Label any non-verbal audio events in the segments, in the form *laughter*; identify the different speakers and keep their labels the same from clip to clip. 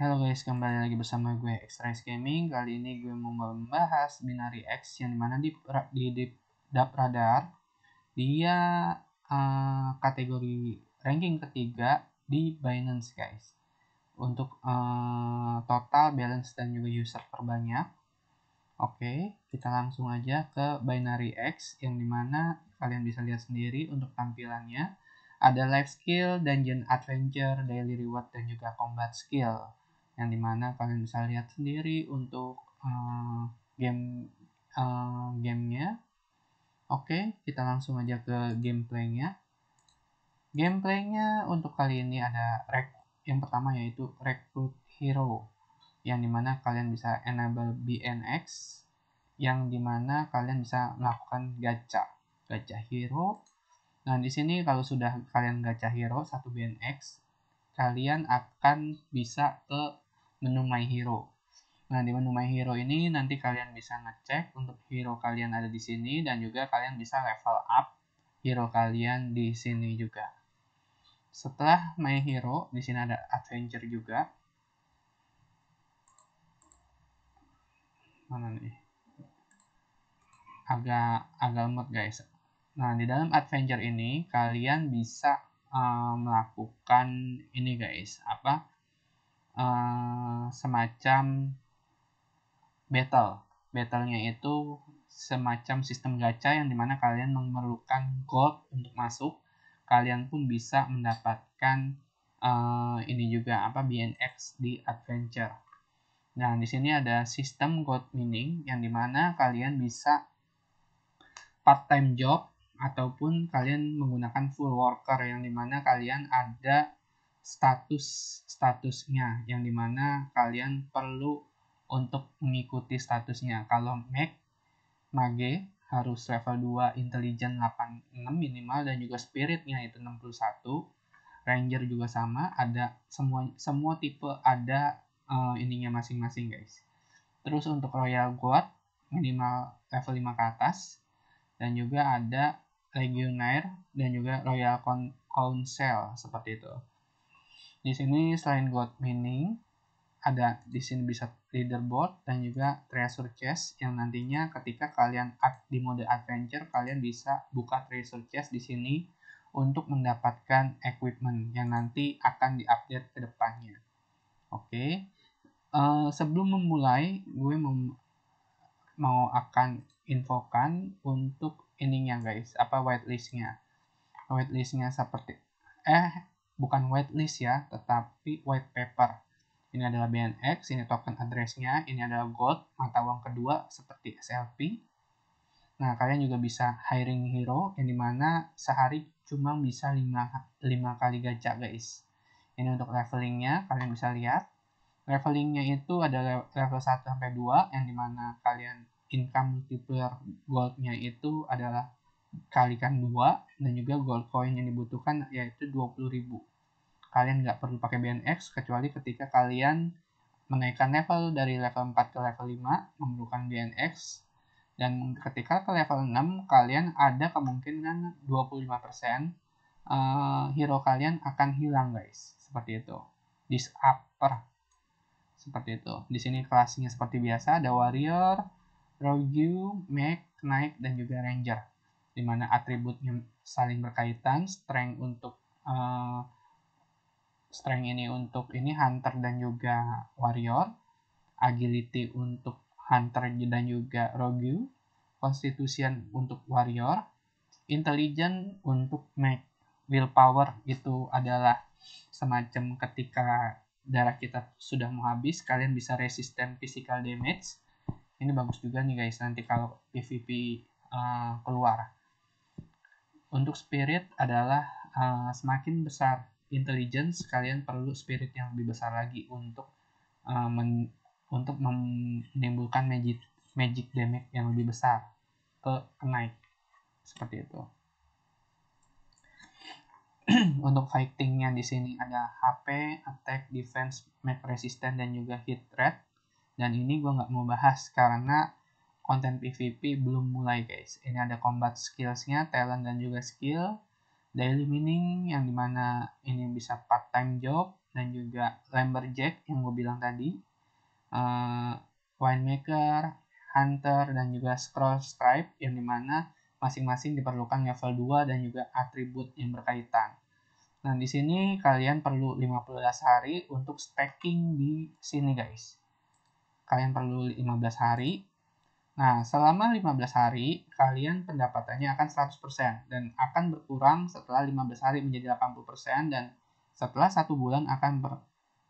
Speaker 1: Halo guys, kembali lagi bersama gue Xrise Gaming. Kali ini gue mau membahas binary X yang dimana di di, di DAP radar dia uh, kategori ranking ketiga di Binance guys. Untuk uh, total balance dan juga user terbanyak. Oke, kita langsung aja ke binary X yang dimana kalian bisa lihat sendiri untuk tampilannya. Ada life skill, dungeon adventure, daily reward, dan juga combat skill yang dimana kalian bisa lihat sendiri untuk uh, game uh, gamenya oke kita langsung aja ke gameplaynya gameplaynya untuk kali ini ada rek yang pertama yaitu recruit hero yang dimana kalian bisa enable BNX yang dimana kalian bisa melakukan gacha gacha hero nah di sini kalau sudah kalian gacha hero satu BNX kalian akan bisa ke menu My Hero. Nah, di menu My Hero ini nanti kalian bisa ngecek untuk hero kalian ada di sini dan juga kalian bisa level up hero kalian di sini juga. Setelah My Hero, di sini ada Adventure juga. Mana nih? Agak agak lemot guys. Nah, di dalam adventure ini kalian bisa uh, melakukan ini guys, apa? Eh, semacam battle. Battlenya itu semacam sistem gacha yang dimana kalian memerlukan gold untuk masuk. Kalian pun bisa mendapatkan uh, ini juga apa BNX di adventure. Nah di sini ada sistem gold mining yang dimana kalian bisa part time job ataupun kalian menggunakan full worker yang dimana kalian ada status statusnya yang dimana kalian perlu untuk mengikuti statusnya kalau Mac Mage harus level 2 intelijen 86 minimal dan juga spiritnya itu 61 Ranger juga sama ada semua semua tipe ada uh, ininya masing-masing guys terus untuk Royal Guard minimal level 5 ke atas dan juga ada Legionnaire dan juga Royal Con Council seperti itu di sini selain gold Mining, ada di sini bisa leaderboard dan juga treasure chest yang nantinya ketika kalian di mode adventure kalian bisa buka treasure chest di sini untuk mendapatkan equipment yang nanti akan diupdate ke depannya. Oke. Okay. Uh, eh, sebelum memulai, gue mem mau akan infokan untuk ini ya guys, apa whitelistnya. Whitelistnya seperti eh bukan whitelist ya, tetapi white paper. Ini adalah BNX, ini token addressnya. ini adalah gold, mata uang kedua seperti SLP. Nah, kalian juga bisa hiring hero yang dimana sehari cuma bisa 5, 5 kali gacha guys. Ini untuk levelingnya, kalian bisa lihat. Levelingnya itu ada level 1 sampai 2 yang dimana kalian income multiplier goldnya itu adalah kalikan 2 dan juga gold coin yang dibutuhkan yaitu ribu kalian nggak perlu pakai BNX kecuali ketika kalian menaikkan level dari level 4 ke level 5 memerlukan BNX dan ketika ke level 6 kalian ada kemungkinan 25% uh, eh, hero kalian akan hilang guys seperti itu this upper seperti itu di sini kelasnya seperti biasa ada warrior rogue mech knight dan juga ranger dimana atributnya saling berkaitan strength untuk uh, strength ini untuk ini hunter dan juga warrior agility untuk hunter dan juga rogue constitution untuk warrior intelligent untuk mech willpower itu adalah semacam ketika darah kita sudah mau habis kalian bisa resisten physical damage ini bagus juga nih guys nanti kalau PvP uh, eh, keluar untuk spirit adalah uh, semakin besar intelligence kalian perlu spirit yang lebih besar lagi untuk uh, men, untuk menimbulkan magic magic damage yang lebih besar ke knight seperti itu *clears throat* untuk fightingnya di sini ada HP, attack, defense, map resistance dan juga hit rate. Dan ini gue nggak mau bahas karena konten PvP belum mulai guys. Ini ada combat skillsnya, talent dan juga skill daily mining yang dimana ini bisa part time job dan juga lumberjack yang gue bilang tadi uh, winemaker hunter dan juga scroll stripe yang dimana masing-masing diperlukan level 2 dan juga atribut yang berkaitan nah di sini kalian perlu 15 hari untuk staking di sini guys kalian perlu 15 hari Nah, selama 15 hari, kalian pendapatannya akan 100% dan akan berkurang setelah 15 hari menjadi 80% dan setelah satu bulan akan ber,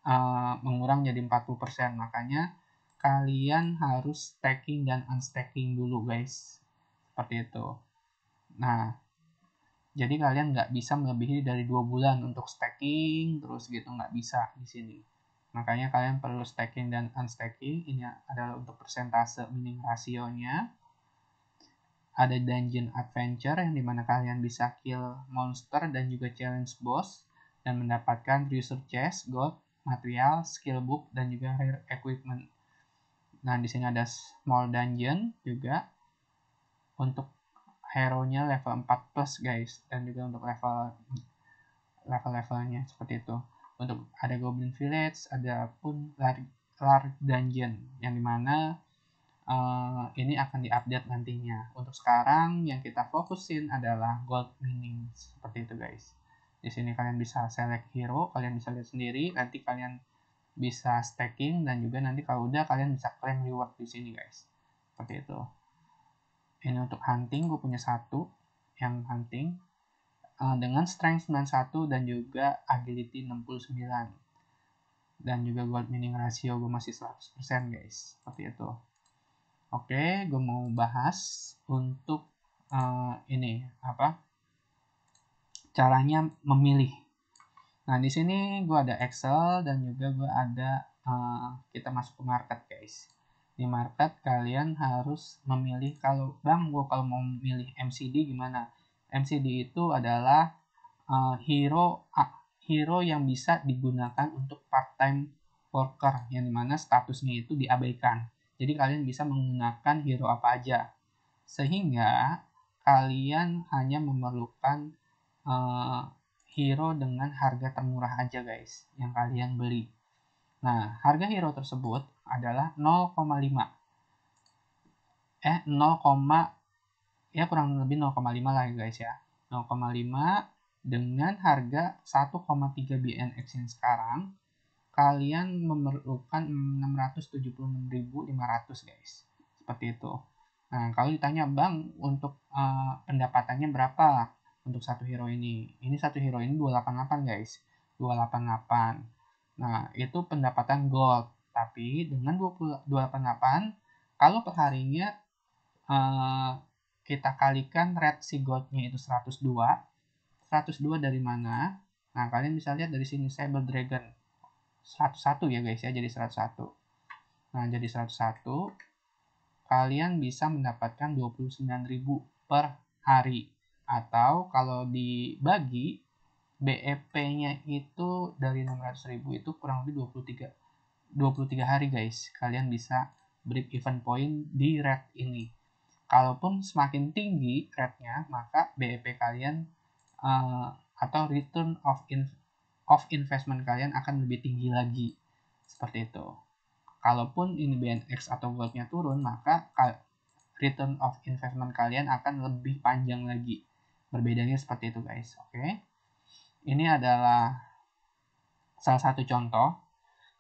Speaker 1: uh, mengurang jadi 40%. Makanya kalian harus stacking dan unstacking dulu guys. Seperti itu. Nah, jadi kalian nggak bisa melebihi dari dua bulan untuk stacking terus gitu nggak bisa di sini. Makanya kalian perlu stacking dan unstacking Ini adalah untuk persentase mining rasionya. Ada dungeon adventure yang dimana kalian bisa kill monster dan juga challenge boss dan mendapatkan treasure chest, gold, material, skill book, dan juga rare equipment. Nah, di sini ada small dungeon juga untuk hero-nya level 4 plus guys dan juga untuk level level-levelnya seperti itu untuk ada Goblin Village, ada pun Lark, Dungeon yang dimana uh, ini akan diupdate nantinya. Untuk sekarang yang kita fokusin adalah gold mining seperti itu guys. Di sini kalian bisa select hero, kalian bisa lihat sendiri. Nanti kalian bisa stacking dan juga nanti kalau udah kalian bisa claim reward di sini guys. Seperti itu. Ini untuk hunting, gue punya satu yang hunting Eh, dengan strength 91 dan juga agility 69 dan juga gold mining ratio gue masih 100% guys seperti itu oke gue mau bahas untuk uh, ini apa caranya memilih nah di sini gue ada Excel dan juga gue ada uh, kita masuk ke market guys di market kalian harus memilih kalau bang gue kalau mau memilih MCD gimana MCD itu adalah uh, hero uh, hero yang bisa digunakan untuk part-time worker yang dimana statusnya itu diabaikan. Jadi kalian bisa menggunakan hero apa aja. Sehingga kalian hanya memerlukan uh, hero dengan harga termurah aja guys yang kalian beli. Nah, harga hero tersebut adalah 0,5 eh 0, ya kurang lebih 0,5 lah ya guys ya 0,5 dengan harga 1,3 BNX yang sekarang kalian memerlukan 676.500 guys seperti itu nah kalau ditanya bang untuk uh, pendapatannya berapa untuk satu hero ini ini satu hero ini 288 guys 288 nah itu pendapatan gold tapi dengan 20, 288 kalau perharinya uh, kita kalikan red si goldnya itu 102 102 dari mana nah kalian bisa lihat dari sini cyber dragon 101 ya guys ya jadi 101 nah jadi 101 kalian bisa mendapatkan 29.000 per hari atau kalau dibagi BEP-nya itu dari 600.000 itu kurang lebih 23 23 hari guys kalian bisa break even point di red ini Kalaupun semakin tinggi rate-nya, maka BEP kalian uh, atau return of in of investment kalian akan lebih tinggi lagi. Seperti itu. Kalaupun ini BNX atau gold-nya turun, maka return of investment kalian akan lebih panjang lagi. Berbedanya seperti itu guys, oke? Okay? Ini adalah salah satu contoh.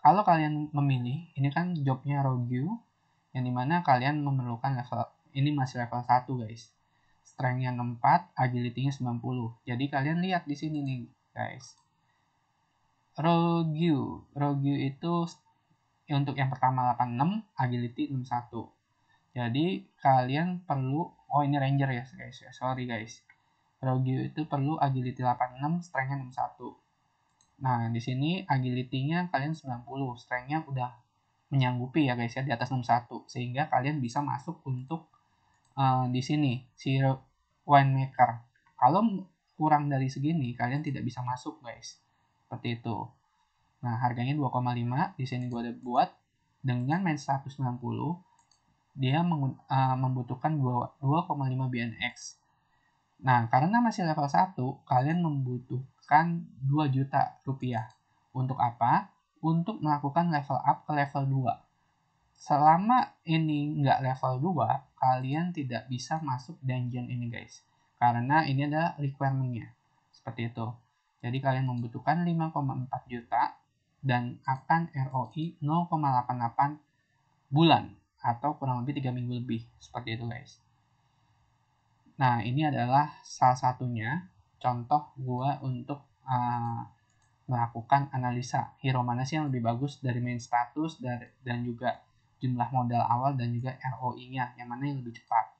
Speaker 1: Kalau kalian memilih, ini kan job-nya rogue yang dimana kalian memerlukan level ini masih level 1 guys. Strength-nya 64, agility-nya 90. Jadi kalian lihat di sini nih guys. rogue, rogue itu ya, untuk yang pertama 86, agility 61. Jadi kalian perlu, oh ini ranger ya guys ya, sorry guys. rogue itu perlu agility 86, strength-nya 61. Nah, di sini agility-nya kalian 90, strength-nya udah menyanggupi ya guys ya di atas 61 sehingga kalian bisa masuk untuk uh, di sini si winemaker. Kalau kurang dari segini kalian tidak bisa masuk guys. Seperti itu. Nah, harganya 2,5 di sini gua ada buat dengan main 190 dia uh, membutuhkan 2,5 BNX. Nah, karena masih level 1, kalian membutuhkan 2 juta rupiah. Untuk apa? Untuk melakukan level up ke level 2 selama ini nggak level 2, kalian tidak bisa masuk dungeon ini guys. Karena ini adalah requirement-nya. Seperti itu. Jadi kalian membutuhkan 5,4 juta dan akan ROI 0,88 bulan atau kurang lebih 3 minggu lebih. Seperti itu guys. Nah ini adalah salah satunya contoh gua untuk uh, melakukan analisa hero mana sih yang lebih bagus dari main status dan juga jumlah modal awal dan juga ROI-nya yang mana yang lebih cepat.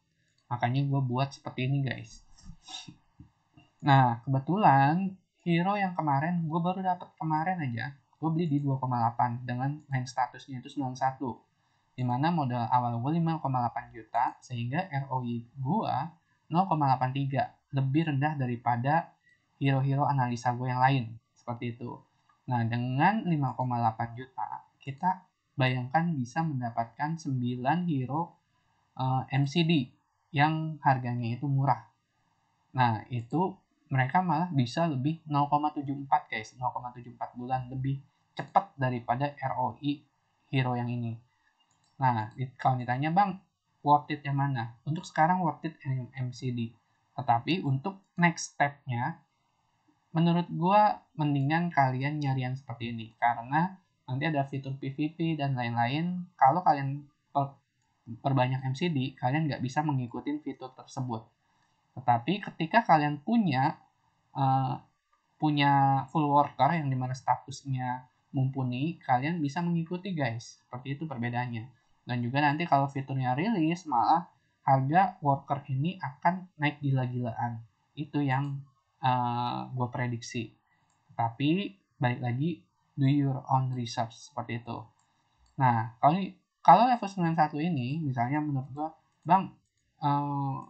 Speaker 1: Makanya gue buat seperti ini guys. Nah kebetulan hero yang kemarin gue baru dapat kemarin aja gue beli di 2,8 dengan main statusnya itu 91 dimana modal awal gue 5,8 juta sehingga ROI gue 0,83 lebih rendah daripada hero-hero analisa gue yang lain seperti itu nah dengan 5,8 juta kita bayangkan bisa mendapatkan 9 hero uh, eh, MCD yang harganya itu murah. Nah, itu mereka malah bisa lebih 0,74 guys, 0,74 bulan lebih cepat daripada ROI e hero yang ini. Nah, kalau ditanya bang, worth it yang mana? Untuk sekarang worth it MCD. Tetapi untuk next step-nya, menurut gue mendingan kalian nyari yang seperti ini. Karena nanti ada fitur PVP dan lain-lain kalau kalian per, perbanyak MCD kalian nggak bisa mengikuti fitur tersebut tetapi ketika kalian punya uh, punya full worker yang dimana statusnya mumpuni kalian bisa mengikuti guys seperti itu perbedaannya dan juga nanti kalau fiturnya rilis malah harga worker ini akan naik gila-gilaan itu yang uh, eh, gue prediksi tapi balik lagi do your own research seperti itu. Nah, kalau ini kalau level 91 ini misalnya menurut gua, Bang, uh,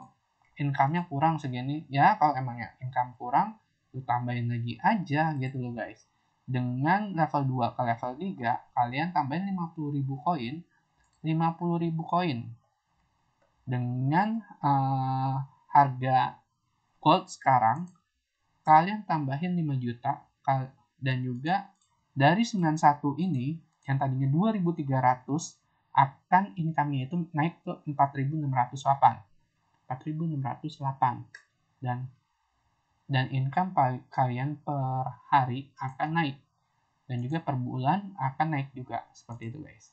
Speaker 1: income-nya kurang segini. Ya, kalau emangnya income kurang, lu tambahin lagi aja gitu loh guys. Dengan level 2 ke level 3, kalian tambahin 50.000 koin, 50.000 koin. Dengan uh, harga gold sekarang, kalian tambahin 5 juta dan juga dari 91 ini yang tadinya 2300 akan income-nya itu naik ke 4608. 4608 dan dan income kalian per hari akan naik dan juga per bulan akan naik juga seperti itu guys.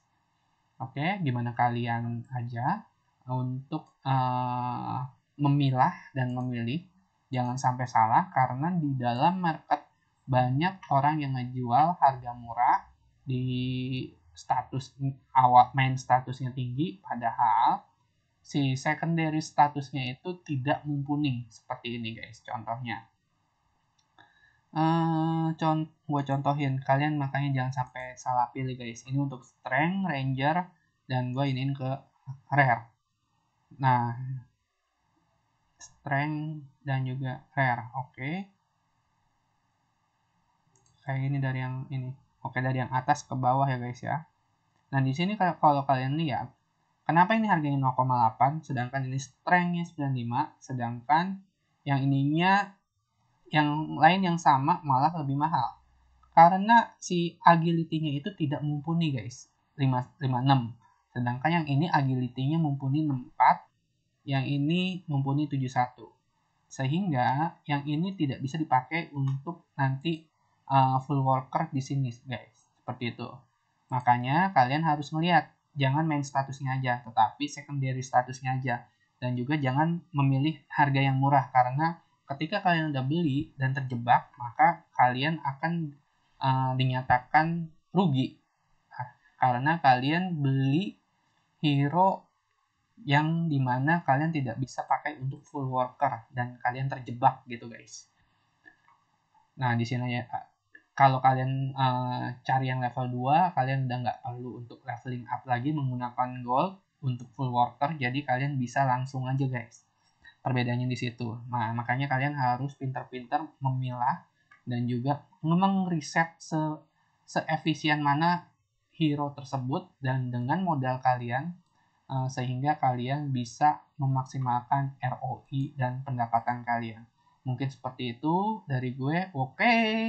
Speaker 1: Oke, gimana kalian aja untuk uh, memilah dan memilih jangan sampai salah karena di dalam market banyak orang yang ngejual harga murah di status awal main statusnya tinggi padahal si secondary statusnya itu tidak mumpuni seperti ini guys contohnya Uh, eh, gue contohin kalian makanya jangan sampai salah pilih guys ini untuk strength ranger dan gue iniin ke rare nah strength dan juga rare oke okay kayak ini dari yang ini oke dari yang atas ke bawah ya guys ya nah di sini kalau kalian lihat kenapa ini harganya 0,8 sedangkan ini strengthnya 95 sedangkan yang ininya yang lain yang sama malah lebih mahal karena si agility-nya itu tidak mumpuni guys 5, 56 sedangkan yang ini agility-nya mumpuni 64 yang ini mumpuni 71 sehingga yang ini tidak bisa dipakai untuk nanti uh, full worker di sini guys seperti itu makanya kalian harus melihat jangan main statusnya aja tetapi secondary statusnya aja dan juga jangan memilih harga yang murah karena ketika kalian udah beli dan terjebak maka kalian akan uh, dinyatakan rugi karena kalian beli hero yang dimana kalian tidak bisa pakai untuk full worker dan kalian terjebak gitu guys. Nah di sini ya kalau kalian uh, cari yang level 2, kalian udah nggak perlu untuk leveling up lagi menggunakan gold untuk full worker, jadi kalian bisa langsung aja guys. Perbedaannya di situ. Nah, makanya kalian harus pintar-pintar memilah dan juga memang riset se seefisien mana hero tersebut dan dengan modal kalian eh, sehingga kalian bisa memaksimalkan ROI dan pendapatan kalian. Mungkin seperti itu dari gue. Oke. Okay.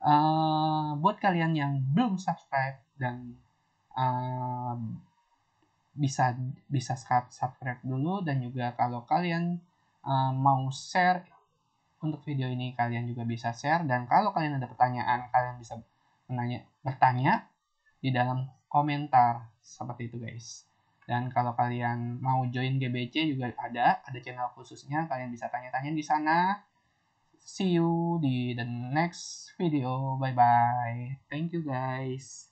Speaker 1: Eh, buat kalian yang belum subscribe dan uh, bisa bisa subscribe dulu dan juga kalau kalian uh, mau share untuk video ini kalian juga bisa share dan kalau kalian ada pertanyaan kalian bisa menanya bertanya di dalam komentar seperti itu guys dan kalau kalian mau join GBC juga ada ada channel khususnya kalian bisa tanya-tanya di sana see you the, the next video bye bye thank you guys